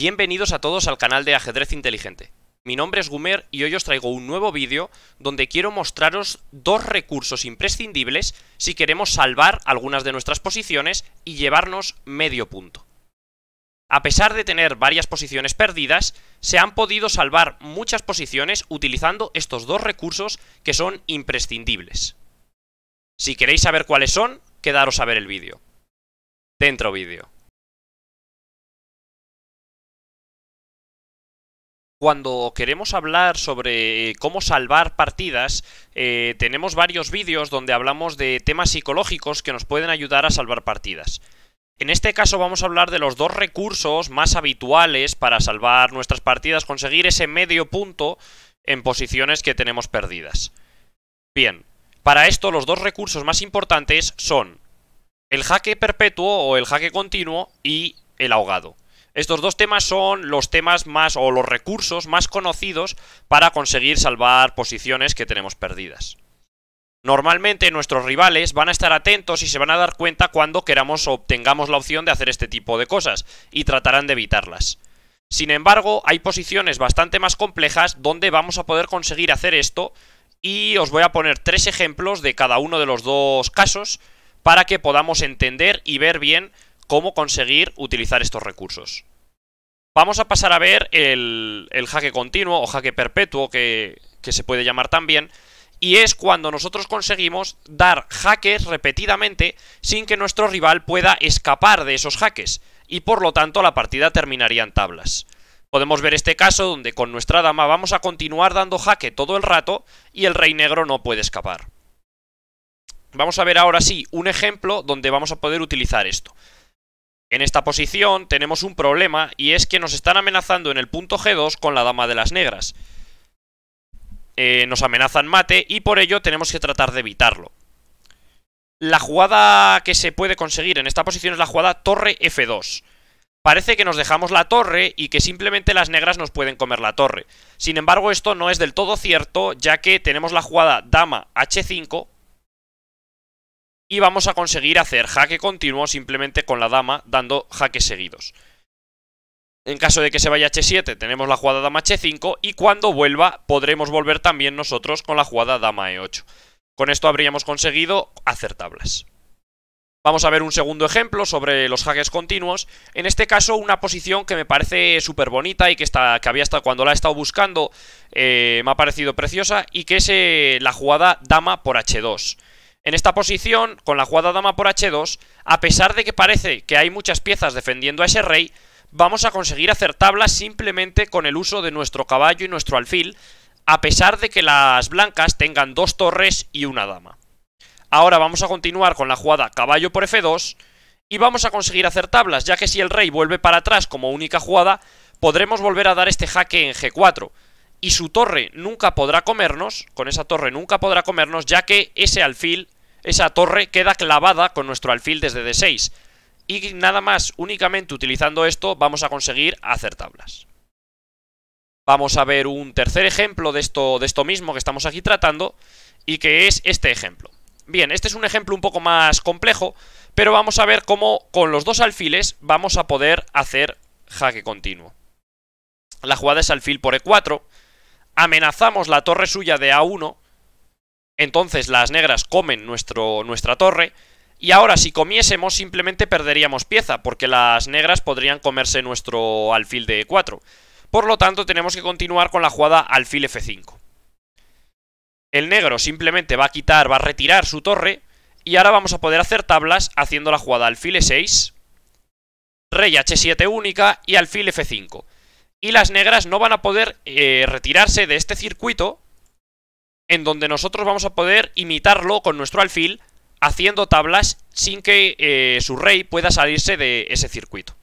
Bienvenidos a todos al canal de Ajedrez Inteligente. Mi nombre es Gumer y hoy os traigo un nuevo vídeo donde quiero mostraros dos recursos imprescindibles si queremos salvar algunas de nuestras posiciones y llevarnos medio punto. A pesar de tener varias posiciones perdidas, se han podido salvar muchas posiciones utilizando estos dos recursos que son imprescindibles. Si queréis saber cuáles son, quedaros a ver el vídeo. Dentro vídeo. cuando queremos hablar sobre cómo salvar partidas, eh, tenemos varios vídeos donde hablamos de temas psicológicos que nos pueden ayudar a salvar partidas. En este caso vamos a hablar de los dos recursos más habituales para salvar nuestras partidas, conseguir ese medio punto en posiciones que tenemos perdidas. Bien, para esto los dos recursos más importantes son el jaque perpetuo o el jaque continuo y el ahogado. Estos dos temas son los temas más o los recursos más conocidos para conseguir salvar posiciones que tenemos perdidas. Normalmente nuestros rivales van a estar atentos y se van a dar cuenta cuando queramos o obtengamos la opción de hacer este tipo de cosas, y tratarán de evitarlas. Sin embargo, hay posiciones bastante más complejas donde vamos a poder conseguir hacer esto, y os voy a poner tres ejemplos de cada uno de los dos casos para que podamos entender y ver bien cómo conseguir utilizar estos recursos. Vamos a pasar a ver el, jaque continuo o jaque perpetuo que, que se puede llamar también, y es cuando nosotros conseguimos dar jaques repetidamente sin que nuestro rival pueda escapar de esos jaques, y por lo tanto la partida terminaría en tablas. Podemos ver este caso donde con nuestra dama vamos a continuar dando jaque todo el rato y el rey negro no puede escapar. Vamos a ver ahora sí un ejemplo donde vamos a poder utilizar esto. En esta posición tenemos un problema y es que nos están amenazando en el punto G2 con la dama de las negras. Eh, nos amenazan mate y por ello tenemos que tratar de evitarlo. La jugada que se puede conseguir en esta posición es la jugada torre F2. Parece que nos dejamos la torre y que simplemente las negras nos pueden comer la torre. Sin embargo, esto no es del todo cierto, ya que tenemos la jugada dama H5, y vamos a conseguir hacer jaque continuo simplemente con la dama dando jaques seguidos. En caso de que se vaya H7 tenemos la jugada dama H5 y cuando vuelva podremos volver también nosotros con la jugada dama E8. Con esto habríamos conseguido hacer tablas. Vamos a ver un segundo ejemplo sobre los jaques continuos. En este caso, una posición que me parece súper bonita y que, está, que había estado, cuando la he estado buscando eh, me ha parecido preciosa y que es eh, la jugada dama por H2. En esta posición, con la jugada dama por h2, a pesar de que parece que hay muchas piezas defendiendo a ese rey, vamos a conseguir hacer tablas simplemente con el uso de nuestro caballo y nuestro alfil, a pesar de que las blancas tengan dos torres y una dama. Ahora vamos a continuar con la jugada caballo por f2 y vamos a conseguir hacer tablas, ya que si el rey vuelve para atrás como única jugada, podremos volver a dar este jaque en g4. Y su torre nunca podrá comernos, con esa torre nunca podrá comernos, ya que ese alfil esa torre queda clavada con nuestro alfil desde D6. Y nada más, únicamente utilizando esto vamos a conseguir hacer tablas. Vamos a ver un tercer ejemplo de esto, de esto mismo que estamos aquí tratando y que es este ejemplo. Bien, este es un ejemplo un poco más complejo, pero vamos a ver cómo con los dos alfiles vamos a poder hacer jaque continuo. La jugada es alfil por E4, amenazamos la torre suya de A1 entonces las negras comen nuestro, nuestra torre. Y ahora si comiésemos simplemente perderíamos pieza, porque las negras podrían comerse nuestro alfil de 4. Por lo tanto tenemos que continuar con la jugada alfil F5. El negro simplemente va a quitar, va a retirar su torre. Y ahora vamos a poder hacer tablas haciendo la jugada alfil E6, rey H7 única y alfil F5. Y las negras no van a poder eh, retirarse de este circuito en donde nosotros vamos a poder imitarlo con nuestro alfil haciendo tablas sin que eh, su rey pueda salirse de ese circuito.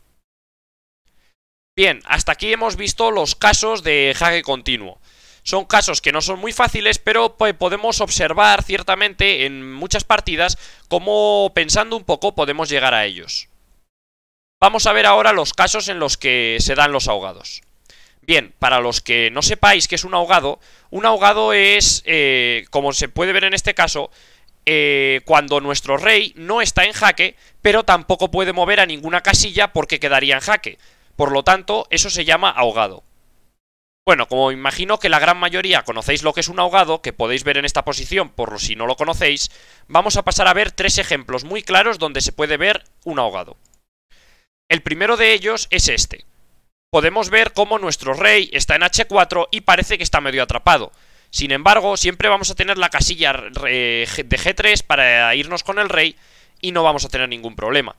Bien, hasta aquí hemos visto los casos de jaque continuo. Son casos que no son muy fáciles, pero podemos observar ciertamente en muchas partidas cómo pensando un poco podemos llegar a ellos. Vamos a ver ahora los casos en los que se dan los ahogados. Bien, para los que no sepáis qué es un ahogado, un ahogado es, eh, como se puede ver en este caso, eh, cuando nuestro rey no está en jaque, pero tampoco puede mover a ninguna casilla porque quedaría en jaque. Por lo tanto, eso se llama ahogado. Bueno, como imagino que la gran mayoría conocéis lo que es un ahogado, que podéis ver en esta posición por si no lo conocéis, vamos a pasar a ver tres ejemplos muy claros donde se puede ver un ahogado. El primero de ellos es este podemos ver cómo nuestro rey está en h4 y parece que está medio atrapado. Sin embargo, siempre vamos a tener la casilla eh, de g3 para irnos con el rey y no vamos a tener ningún problema.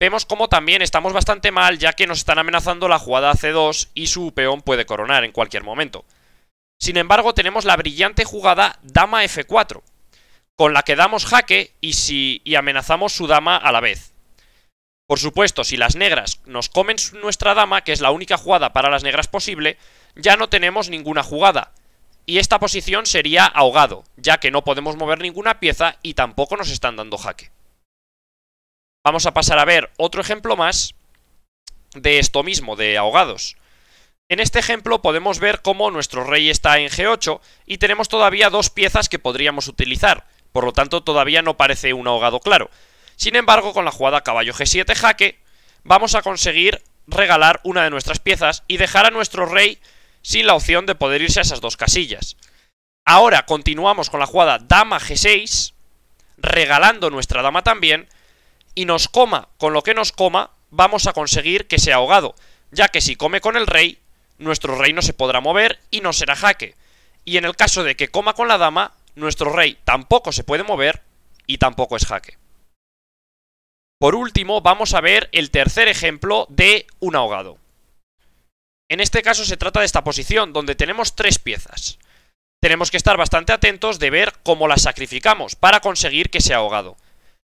Vemos como también estamos bastante mal ya que nos están amenazando la jugada c2 y su peón puede coronar en cualquier momento. Sin embargo, tenemos la brillante jugada dama f4, con la que damos jaque y, y amenazamos su dama a la vez. Por supuesto, si las negras nos comen nuestra dama, que es la única jugada para las negras posible, ya no tenemos ninguna jugada. Y esta posición sería ahogado, ya que no podemos mover ninguna pieza y tampoco nos están dando jaque. Vamos a pasar a ver otro ejemplo más de esto mismo, de ahogados. En este ejemplo podemos ver cómo nuestro rey está en G8 y tenemos todavía dos piezas que podríamos utilizar, por lo tanto todavía no parece un ahogado claro. Sin embargo, con la jugada caballo G7 jaque, vamos a conseguir regalar una de nuestras piezas y dejar a nuestro rey sin la opción de poder irse a esas dos casillas. Ahora continuamos con la jugada dama G6, regalando nuestra dama también, y nos coma con lo que nos coma, vamos a conseguir que sea ahogado, ya que si come con el rey, nuestro rey no se podrá mover y no será jaque. Y en el caso de que coma con la dama, nuestro rey tampoco se puede mover y tampoco es jaque. Por último, vamos a ver el tercer ejemplo de un ahogado. En este caso se trata de esta posición, donde tenemos tres piezas. Tenemos que estar bastante atentos de ver cómo las sacrificamos para conseguir que sea ahogado.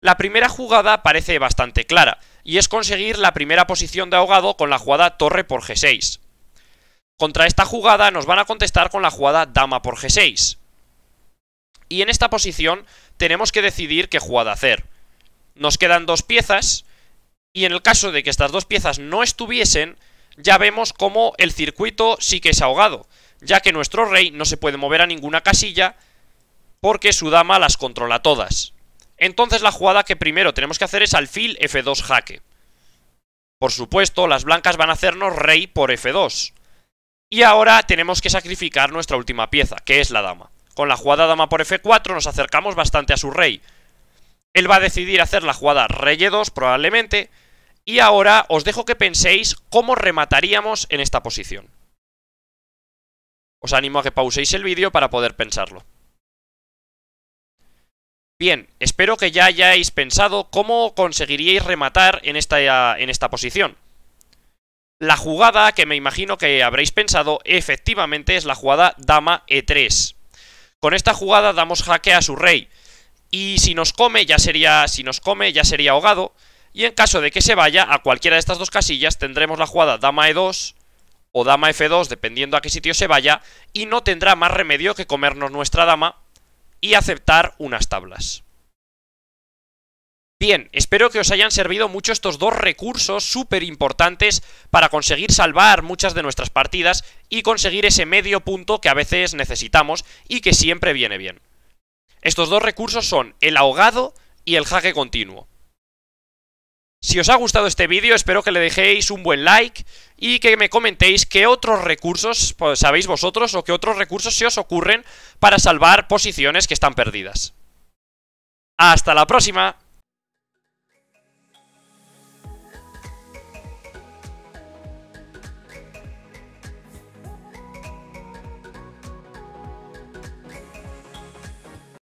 La primera jugada parece bastante clara, y es conseguir la primera posición de ahogado con la jugada torre por g6. Contra esta jugada nos van a contestar con la jugada dama por g6. Y en esta posición tenemos que decidir qué jugada hacer nos quedan dos piezas y en el caso de que estas dos piezas no estuviesen, ya vemos como el circuito sí que es ahogado, ya que nuestro rey no se puede mover a ninguna casilla porque su dama las controla todas. Entonces la jugada que primero tenemos que hacer es alfil F2 jaque. Por supuesto, las blancas van a hacernos rey por F2. Y ahora tenemos que sacrificar nuestra última pieza, que es la dama. Con la jugada dama por F4 nos acercamos bastante a su rey, él va a decidir hacer la jugada rey 2 e probablemente. Y ahora os dejo que penséis cómo remataríamos en esta posición. Os animo a que pauséis el vídeo para poder pensarlo. Bien, espero que ya hayáis pensado cómo conseguiríais rematar en esta, en esta posición. La jugada que me imagino que habréis pensado efectivamente es la jugada dama e3. Con esta jugada damos jaque a su rey, y si nos come ya sería si nos come ya sería ahogado y en caso de que se vaya a cualquiera de estas dos casillas tendremos la jugada dama e2 o dama f2 dependiendo a qué sitio se vaya y no tendrá más remedio que comernos nuestra dama y aceptar unas tablas. Bien, espero que os hayan servido mucho estos dos recursos súper importantes para conseguir salvar muchas de nuestras partidas y conseguir ese medio punto que a veces necesitamos y que siempre viene bien. Estos dos recursos son el ahogado y el jaque continuo. Si os ha gustado este vídeo, espero que le dejéis un buen like y que me comentéis qué otros recursos sabéis vosotros o qué otros recursos se os ocurren para salvar posiciones que están perdidas. ¡Hasta la próxima!